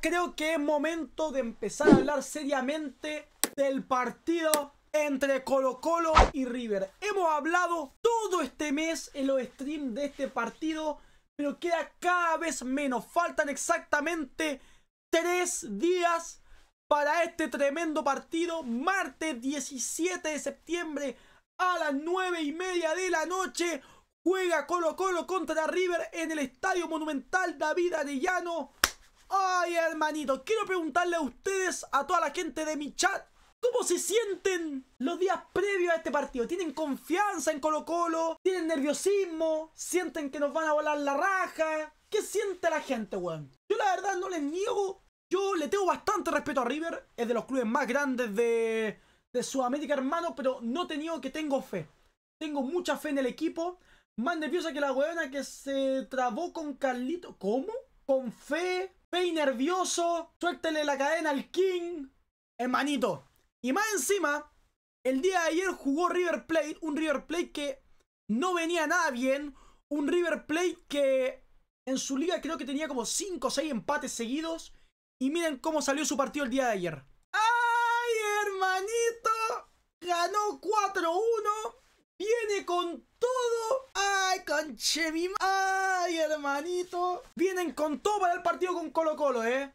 creo que es momento de empezar a hablar seriamente del partido entre Colo Colo y River. Hemos hablado todo este mes en los streams de este partido, pero queda cada vez menos. Faltan exactamente tres días para este tremendo partido. Martes 17 de septiembre a las 9 y media de la noche. Juega Colo Colo contra River en el Estadio Monumental David Arellano. Ay, hermanito, quiero preguntarle a ustedes, a toda la gente de mi chat, ¿cómo se sienten los días previos a este partido? ¿Tienen confianza en Colo Colo? ¿Tienen nerviosismo? ¿Sienten que nos van a volar la raja? ¿Qué siente la gente, weón? Yo la verdad no les niego, yo le tengo bastante respeto a River, es de los clubes más grandes de, de Sudamérica, hermano, pero no te niego que tengo fe. Tengo mucha fe en el equipo. Más nerviosa que la weona que se trabó con Carlito. ¿Cómo? Con fe, Pay nervioso, suéltale la cadena al King, hermanito. Y más encima, el día de ayer jugó River Plate, un River Plate que no venía nada bien, un River Plate que en su liga creo que tenía como 5 o 6 empates seguidos. Y miren cómo salió su partido el día de ayer. ¡Ay, hermanito! Ganó 4-1. Viene con todo. ¡Ay, mi... ¡Ay, hermanito! Vienen con todo para el partido con Colo Colo, ¿eh?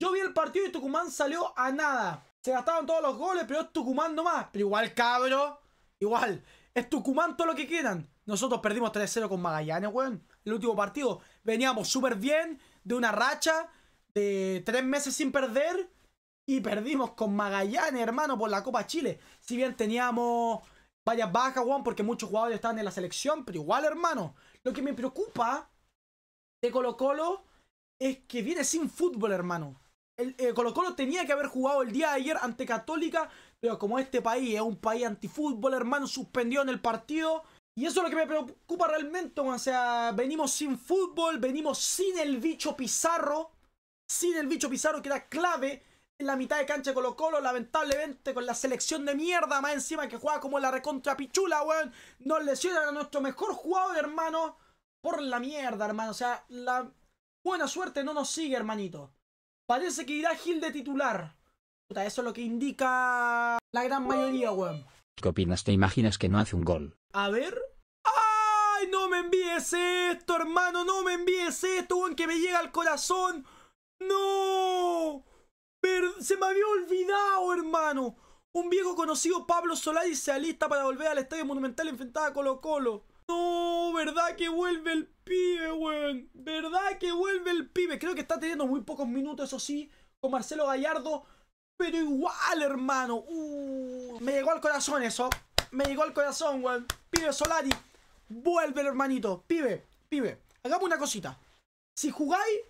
Yo vi el partido y Tucumán salió a nada. Se gastaron todos los goles, pero es Tucumán nomás. Pero igual, cabro. Igual. Es Tucumán todo lo que quieran. Nosotros perdimos 3-0 con Magallanes, weón. El último partido. Veníamos súper bien de una racha de tres meses sin perder. Y perdimos con Magallanes, hermano, por la Copa Chile. Si bien teníamos Vaya baja, Juan, porque muchos jugadores están en la selección, pero igual, hermano. Lo que me preocupa de Colo Colo es que viene sin fútbol, hermano. El, eh, Colo Colo tenía que haber jugado el día de ayer ante Católica, pero como este país es un país antifútbol, hermano, suspendió en el partido. Y eso es lo que me preocupa realmente, o sea, venimos sin fútbol, venimos sin el bicho Pizarro, sin el bicho Pizarro que era clave en la mitad de cancha Colo Colo, lamentablemente con la selección de mierda, más encima que juega como la recontra pichula, weón. Nos lesionan a nuestro mejor jugador, hermano, por la mierda, hermano. O sea, la buena suerte no nos sigue, hermanito. Parece que irá Gil de titular. Puta, eso es lo que indica la gran mayoría, weón. ¿Qué opinas? ¿Te imaginas que no hace un gol? A ver. ¡Ay, no me envíes esto, hermano! ¡No me envíes esto, weón, que me llega al corazón! ¡No! se me había olvidado, hermano. Un viejo conocido, Pablo Solari, se alista para volver al Estadio Monumental enfrentada a Colo Colo. No, ¿verdad que vuelve el pibe, weón? ¿Verdad que vuelve el pibe? Creo que está teniendo muy pocos minutos, eso sí, con Marcelo Gallardo. Pero igual, hermano. Uh, me llegó al corazón eso. Me llegó al corazón, weón. Pibe Solari, vuelve hermanito. Pibe, pibe, hagamos una cosita. Si jugáis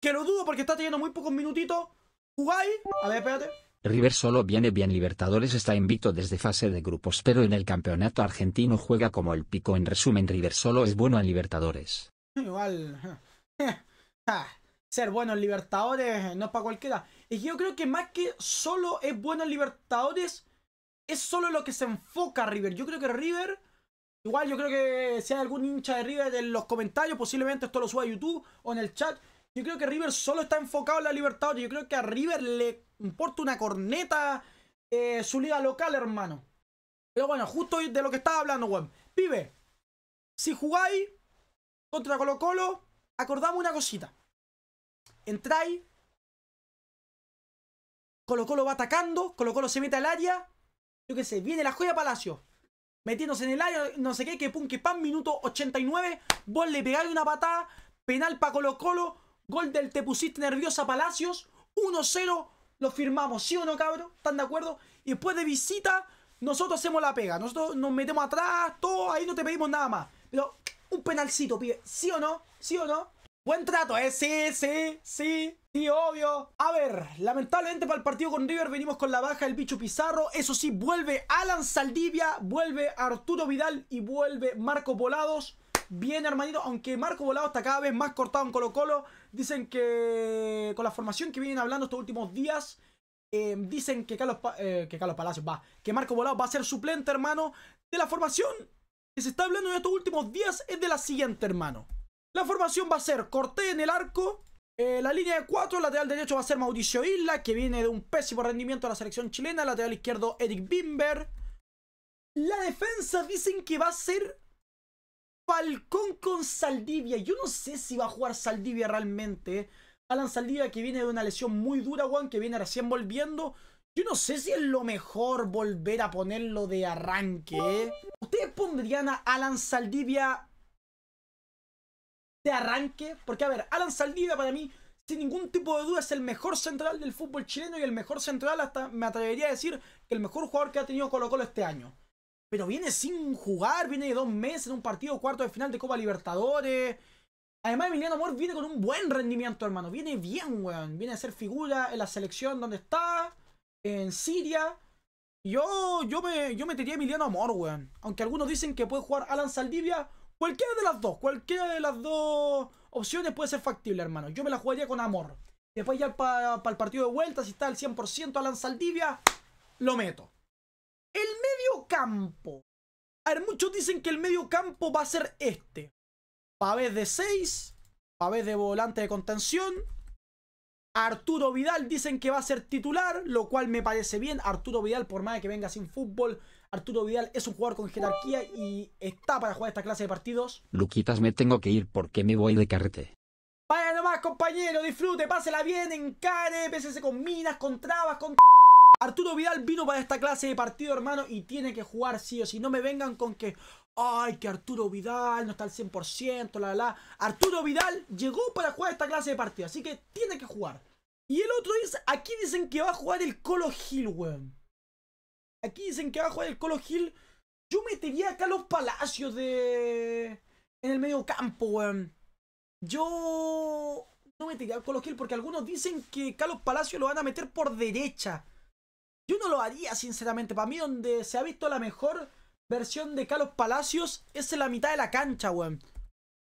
que lo dudo porque está teniendo muy pocos minutitos. Jugáis. A ver, espérate. River solo viene bien Libertadores está invicto desde fase de grupos pero en el campeonato argentino juega como el pico en resumen River solo es bueno en Libertadores. Igual. Ser bueno en Libertadores no es para cualquiera. Y yo creo que más que solo es bueno en Libertadores es solo lo que se enfoca River. Yo creo que River... Igual yo creo que si hay algún hincha de River en los comentarios posiblemente esto lo suba a YouTube o en el chat. Yo creo que River solo está enfocado en la libertad Yo creo que a River le importa una corneta eh, su liga local, hermano. Pero bueno, justo de lo que estaba hablando, weón. Pibe, si jugáis contra Colo Colo, acordamos una cosita. Entráis. Colo Colo va atacando. Colo Colo se mete al área. Yo qué sé, viene la joya Palacio. Metiéndose en el área, no sé qué, que pum, que pan, minuto 89. Vos le pegáis una patada. Penal para Colo Colo Gol del Te Pusiste Nerviosa Palacios. 1-0. Lo firmamos, ¿sí o no, cabrón? ¿Están de acuerdo? Y después de visita, nosotros hacemos la pega. Nosotros nos metemos atrás, todo. Ahí no te pedimos nada más. Pero un penalcito, pibe. ¿Sí o no? ¿Sí o no? Buen trato, ¿eh? Sí, sí, sí, sí, obvio. A ver, lamentablemente para el partido con River venimos con la baja del bicho Pizarro. Eso sí, vuelve Alan Saldivia, vuelve Arturo Vidal y vuelve Marco Volados. Bien, hermanito, aunque Marco Volados está cada vez más cortado en Colo Colo. Dicen que con la formación que vienen hablando estos últimos días, em, dicen que Carlos, eh, que Carlos Palacios va, que Marco Volado va a ser suplente, hermano. De la formación que se está hablando en estos últimos días es de la siguiente, hermano. La formación va a ser Corté en el arco. Eh, la línea de 4, lateral derecho va a ser Mauricio Isla, que viene de un pésimo rendimiento a la selección chilena. Lateral izquierdo, Eric Bimber. La defensa dicen que va a ser Falcón con Saldivia. Yo no sé si va a jugar Saldivia realmente. Alan Saldivia que viene de una lesión muy dura, Juan, que viene recién volviendo. Yo no sé si es lo mejor volver a ponerlo de arranque. ¿eh? ¿Ustedes pondrían a Alan Saldivia de arranque? Porque, a ver, Alan Saldivia para mí, sin ningún tipo de duda, es el mejor central del fútbol chileno y el mejor central, hasta me atrevería a decir, que el mejor jugador que ha tenido Colo Colo este año. Pero viene sin jugar, viene de dos meses en un partido cuarto de final de Copa Libertadores. Además, Emiliano Amor viene con un buen rendimiento, hermano. Viene bien, weón. Viene a ser figura en la selección donde está, en Siria. Yo, yo, me, yo metería a Emiliano Amor, weón. Aunque algunos dicen que puede jugar Alan Saldivia. Cualquiera de las dos, cualquiera de las dos opciones puede ser factible, hermano. Yo me la jugaría con Amor. Después ya para el partido de vuelta, si está al 100% Alan Saldivia, lo meto. El medio campo. A ver, muchos dicen que el medio campo va a ser este. Pavés de 6, Pavés de volante de contención. Arturo Vidal dicen que va a ser titular, lo cual me parece bien. Arturo Vidal, por más que venga sin fútbol, Arturo Vidal es un jugador con jerarquía y está para jugar esta clase de partidos. Luquitas, me tengo que ir porque me voy de carrete. Vaya nomás, compañero, disfrute, pásela bien, encare, pésese con minas, con trabas, con... Arturo Vidal vino para esta clase de partido, hermano, y tiene que jugar sí o sí. No me vengan con que, ay, que Arturo Vidal no está al 100%, la, la. Arturo Vidal llegó para jugar esta clase de partido, así que tiene que jugar. Y el otro es, aquí dicen que va a jugar el Colo Gil, weón. Aquí dicen que va a jugar el Colo Gil. Yo metería a Carlos palacios de... En el medio campo, weón. Yo no metería a Colo Gil porque algunos dicen que Carlos Palacios lo van a meter por derecha. Yo no lo haría, sinceramente. Para mí, donde se ha visto la mejor versión de Carlos Palacios es en la mitad de la cancha, weón.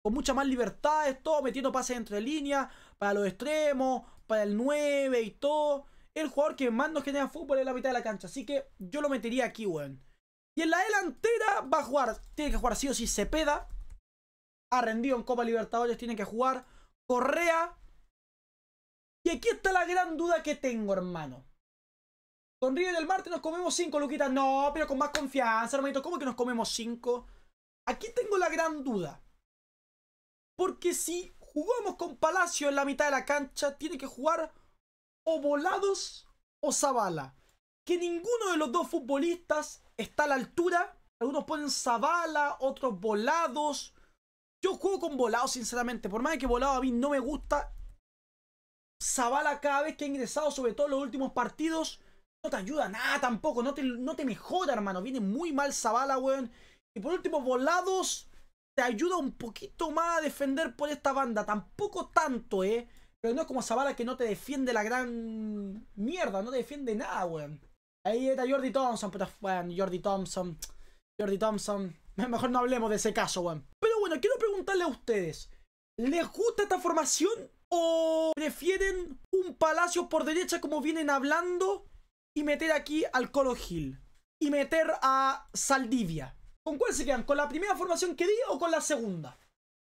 Con mucha más libertad, todo, metiendo pases entre líneas, para los extremos, para el 9 y todo. El jugador que más nos genera fútbol es la mitad de la cancha. Así que yo lo metería aquí, weón. Y en la delantera va a jugar. Tiene que jugar sí o sí Cepeda. Ha rendido en Copa Libertadores, tiene que jugar Correa. Y aquí está la gran duda que tengo, hermano. Con río del Marte nos comemos 5, Luquita. No, pero con más confianza, hermanito. ¿Cómo que nos comemos 5? Aquí tengo la gran duda. Porque si jugamos con Palacio en la mitad de la cancha, tiene que jugar o Volados o Zabala Que ninguno de los dos futbolistas está a la altura. Algunos ponen Zabala, otros Volados. Yo juego con Volados, sinceramente. Por más que Volado a mí no me gusta, Zabala cada vez que ha ingresado, sobre todo en los últimos partidos, no te ayuda nada tampoco, no te, no te mejora, hermano. Viene muy mal Zabala, weón. Y por último, volados te ayuda un poquito más a defender por esta banda. Tampoco tanto, eh. Pero no es como Zabala que no te defiende la gran mierda, no te defiende nada, weón. Ahí está Jordi Thompson, pero bueno, Jordi Thompson. Jordi Thompson. Mejor no hablemos de ese caso, weón. Pero bueno, quiero preguntarle a ustedes. ¿Les gusta esta formación? ¿O prefieren un palacio por derecha como vienen hablando? y meter aquí al Colo Gil y meter a Saldivia. ¿Con cuál se quedan? ¿Con la primera formación que di o con la segunda?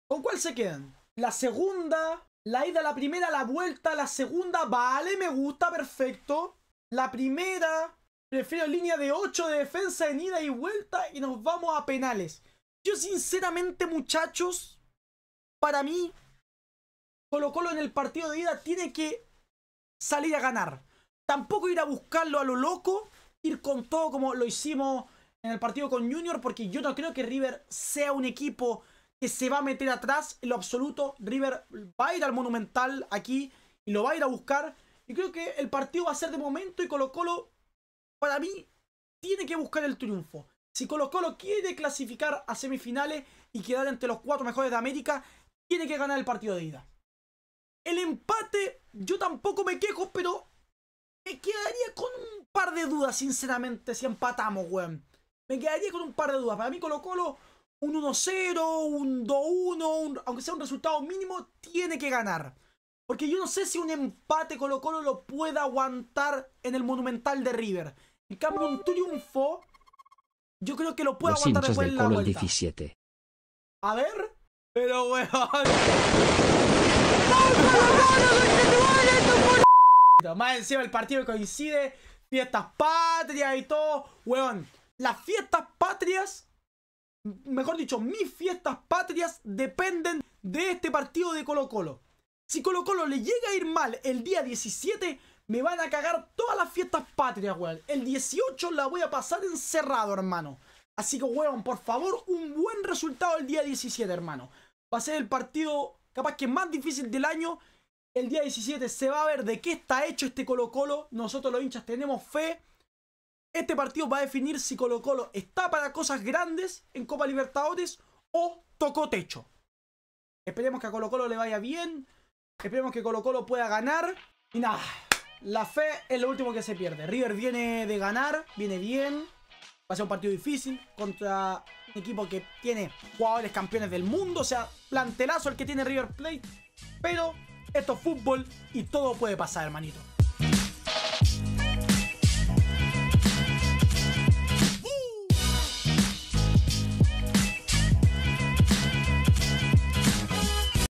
¿Con cuál se quedan? La segunda, la ida, la primera, la vuelta, la segunda, vale, me gusta, perfecto. La primera, prefiero línea de 8 de defensa en ida y vuelta y nos vamos a penales. Yo sinceramente, muchachos, para mí, Colo Colo en el partido de ida tiene que salir a ganar. Tampoco ir a buscarlo a lo loco, ir con todo como lo hicimos en el partido con Junior, porque yo no creo que River sea un equipo que se va a meter atrás en lo absoluto. River va a ir al Monumental aquí y lo va a ir a buscar. Y creo que el partido va a ser de momento y Colo Colo, para mí, tiene que buscar el triunfo. Si Colo Colo quiere clasificar a semifinales y quedar entre los cuatro mejores de América, tiene que ganar el partido de ida. El empate, yo tampoco me quejo, pero me quedaría con un par de dudas, sinceramente, si empatamos, weón. Me quedaría con un par de dudas. Para mí Colo Colo, un 1-0, un 2-1, aunque sea un resultado mínimo, tiene que ganar. Porque yo no sé si un empate Colo Colo lo pueda aguantar en el Monumental de River. En cambio, un triunfo, yo creo que lo puede aguantar después de la vuelta. 17. A ver, pero weón... Más encima el partido que coincide, fiestas patrias y todo, weón. Las fiestas patrias, mejor dicho, mis fiestas patrias dependen de este partido de Colo Colo. Si Colo Colo le llega a ir mal el día 17, me van a cagar todas las fiestas patrias, weón. El 18 la voy a pasar encerrado, hermano. Así que, weón, por favor, un buen resultado el día 17, hermano. Va a ser el partido capaz que más difícil del año el día 17 se va a ver de qué está hecho este Colo Colo. Nosotros los hinchas tenemos fe. Este partido va a definir si Colo Colo está para cosas grandes en Copa Libertadores o tocó techo. Esperemos que a Colo Colo le vaya bien. Esperemos que Colo Colo pueda ganar. Y nada, la fe es lo último que se pierde. River viene de ganar, viene bien. Va a ser un partido difícil contra un equipo que tiene jugadores campeones del mundo. O sea, plantelazo el que tiene River Plate. Pero esto es fútbol y todo puede pasar, hermanito.